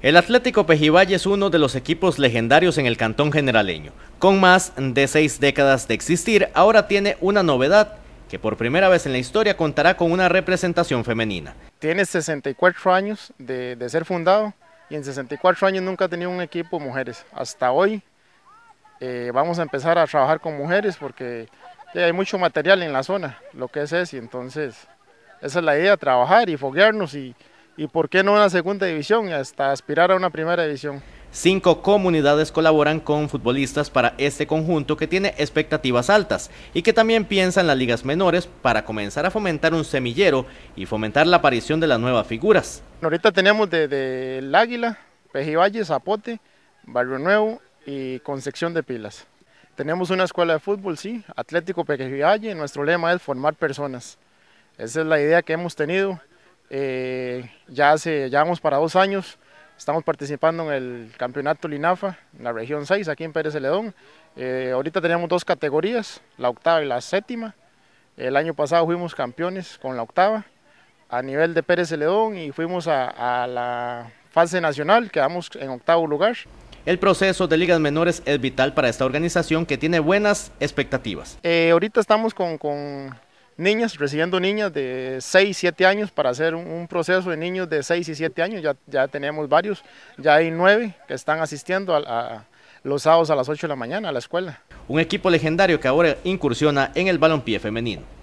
El Atlético Pejibay es uno de los equipos legendarios en el Cantón Generaleño. Con más de seis décadas de existir, ahora tiene una novedad que por primera vez en la historia contará con una representación femenina. Tiene 64 años de, ser fundado y en 64 años nunca ha tenido un equipo mujeres. Hasta hoy eh, vamos a empezar a trabajar con mujeres porque eh, hay mucho material en la zona, lo que es y entonces esa es la idea, trabajar y foguearnos y, y por qué no una segunda división hasta aspirar a una primera división. Cinco comunidades colaboran con futbolistas para este conjunto que tiene expectativas altas y que también piensa en las ligas menores para comenzar a fomentar un semillero y fomentar la aparición de las nuevas figuras. Ahorita tenemos desde El Águila, Pejivalle, Zapote, Barrio Nuevo y Concepción de Pilas. Tenemos una escuela de fútbol, sí, Atlético Pejivalle, nuestro lema es formar personas. Esa es la idea que hemos tenido eh, ya, hace, ya vamos para dos años, estamos participando en el campeonato Linafa, en la región 6, aquí en Pérez Celedón. Eh, ahorita teníamos dos categorías, la octava y la séptima. El año pasado fuimos campeones con la octava a nivel de Pérez Celedón y fuimos a, la fase nacional, quedamos en octavo lugar. El proceso de ligas menores es vital para esta organización que tiene buenas expectativas. Eh, ahorita estamos con niñas, recibiendo niñas de 6, 7 años para hacer un, proceso de niños de 6 y 7 años. Ya, ya tenemos varios, ya hay nueve que están asistiendo a, los sábados a las 8 de la mañana a la escuela. Un equipo legendario que ahora incursiona en el balompié femenino.